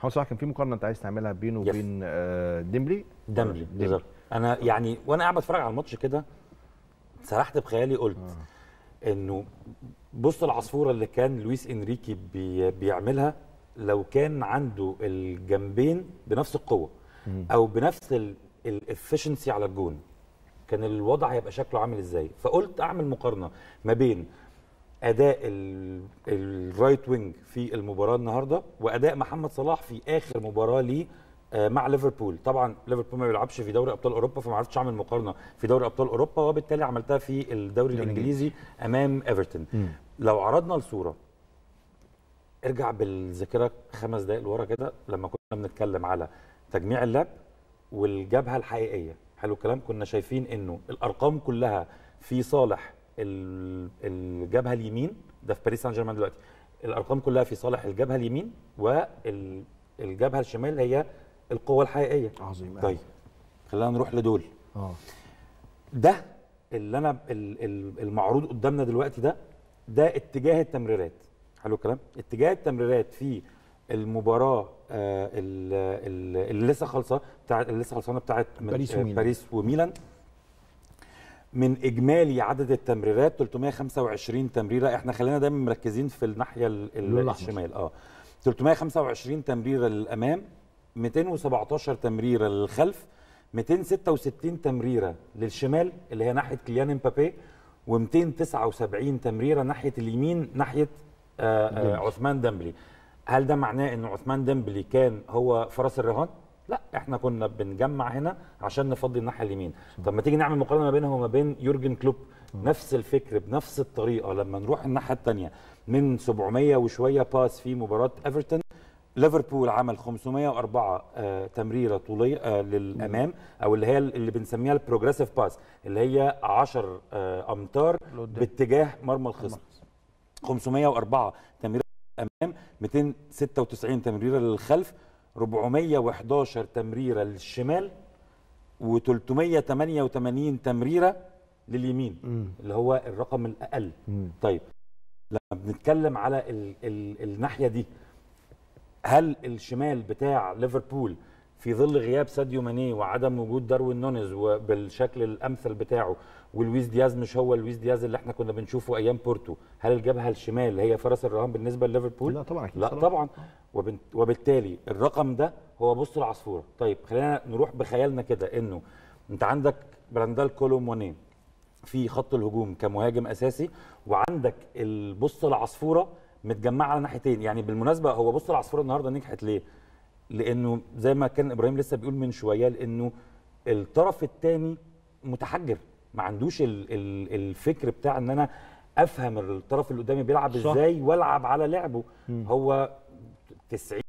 هو صح كان في مقارنه انت عايز تعملها بينه وبين آه ديمبلي ديمبلي بالظبط انا يعني وانا قاعد بتفرج على الماتش كده سرحت بخيالي قلت آه. انه بص العصفوره اللي كان لويس انريكي بي بيعملها لو كان عنده الجنبين بنفس القوه مم. او بنفس الافشنسي على الجون كان الوضع هيبقى شكله عامل ازاي فقلت اعمل مقارنه ما بين اداء الرايت وينج في المباراه النهارده واداء محمد صلاح في اخر مباراه ليه آه، مع ليفربول طبعا ليفربول ما بيلعبش في دوري ابطال اوروبا فما عرفتش اعمل مقارنه في دوري ابطال اوروبا وبالتالي عملتها في الدوري الانجليزي امام ايفرتون لو عرضنا الصوره ارجع بالذاكره خمس دقائق لورا كده لما كنا بنتكلم على تجميع اللعب والجبهه الحقيقيه حلو الكلام كنا شايفين انه الارقام كلها في صالح الجبهه اليمين ده في باريس سان جيرمان دلوقتي الارقام كلها في صالح الجبهه اليمين والجبهه الشمال هي القوه الحقيقيه عظيم طيب خلينا نروح لدول اه ده اللي انا المعروض قدامنا دلوقتي ده ده اتجاه التمريرات حلو الكلام اتجاه التمريرات في المباراه آه، اللي لسه خالصه بتاعت اللي لسه خلصانه بتاعت باريس وميلان, باريس وميلان من اجمالي عدد التمريرات 325 تمريره احنا خلينا دايما مركزين في الناحيه الشمال اه 325 تمريره للامام 217 تمريره للخلف 266 تمريره للشمال اللي هي ناحيه كليان امبابي و279 تمريره ناحيه اليمين ناحيه آآ آه، آآ آه، عثمان ديمبلي هل ده معناه ان عثمان ديمبلي كان هو فرس الرهان لا احنا كنا بنجمع هنا عشان نفضي الناحيه اليمين طب ما تيجي نعمل مقارنه ما بينه وما بين يورجن كلوب نفس الفكر بنفس الطريقه لما نروح الناحيه الثانيه من 700 وشويه باس في مباراه ايفرتون ليفربول عمل 504 آه تمريره طوليه آه للامام او اللي هي اللي بنسميها البروجريسيف باس اللي هي 10 آه امتار باتجاه مرمى الخصم 504 تمريره للامام 296 تمريره للخلف 411 تمريره للشمال و388 تمريره لليمين م. اللي هو الرقم الاقل م. طيب لما بنتكلم على ال ال الناحيه دي هل الشمال بتاع ليفربول في ظل غياب ساديو ماني وعدم وجود داروين نونيز وبالشكل الامثل بتاعه ولويس دياز مش هو لويس دياز اللي احنا كنا بنشوفه ايام بورتو هل الجبهه الشمال هي فرس الرهان بالنسبه لليفربول لا طبعا لا طبعا وبالتالي الرقم ده هو بص العصفوره طيب خلينا نروح بخيالنا كده انه انت عندك براندال كولوم كولوموني في خط الهجوم كمهاجم اساسي وعندك البص العصفوره متجمعه على ناحيتين يعني بالمناسبه هو بص العصفوره النهارده نجحت ليه لانه زي ما كان ابراهيم لسه بيقول من شويه لانه الطرف الثاني متحجر ما عندوش الـ الـ الفكر بتاع ان انا افهم الطرف اللي قدامي بيلعب ازاي والعب على لعبه مم. هو 90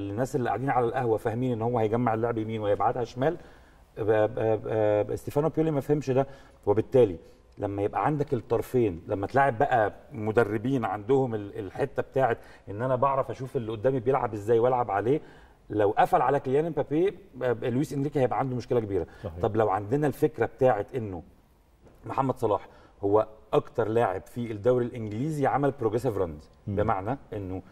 الناس اللي قاعدين على القهوه فاهمين ان هو هيجمع اللعب يمين وهيبعتها شمال ستيفانو بيولي ما فهمش ده وبالتالي لما يبقى عندك الطرفين لما تلاعب بقى مدربين عندهم الحته بتاعت ان انا بعرف اشوف اللي قدامي بيلعب ازاي والعب عليه لو قفل على كيان امبابي آه، لويس انريكي هيبقى عنده مشكله كبيره صحيح. طب لو عندنا الفكره بتاعه انه محمد صلاح هو اكتر لاعب في الدوري الانجليزي عمل بروجريسيف رانز بمعنى انه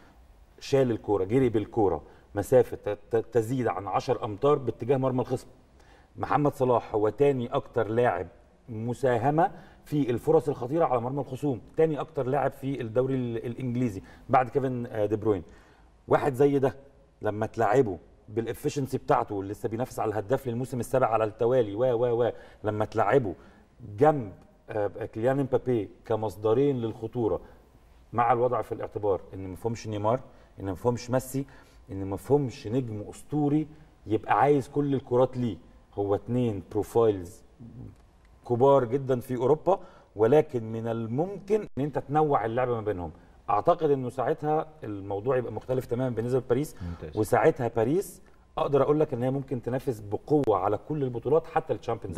شال الكوره جري بالكوره مسافه تزيد عن 10 امتار باتجاه مرمى الخصم محمد صلاح هو تاني اكتر لاعب مساهمه في الفرص الخطيره على مرمى الخصوم تاني اكتر لاعب في الدوري الانجليزي بعد كيفن آه، دي بروين واحد زي ده لما تلعبه بالافشنسي بتاعته لسه بينافس على الهداف للموسم السابع على التوالي و و و لما تلعبه جنب آه، آه، كليان امبابي كمصدرين للخطوره مع الوضع في الاعتبار ان ما فيهمش نيمار ان ما فيهمش ميسي ان ما فيهمش نجم اسطوري يبقى عايز كل الكرات ليه هو اتنين بروفايلز كبار جدا في اوروبا ولكن من الممكن ان انت تنوع اللعبه ما بينهم اعتقد انه ساعتها الموضوع يبقى مختلف تماما بالنسبه لباريس وساعتها باريس اقدر اقول لك ان هي ممكن تنافس بقوه على كل البطولات حتى الشامبيونز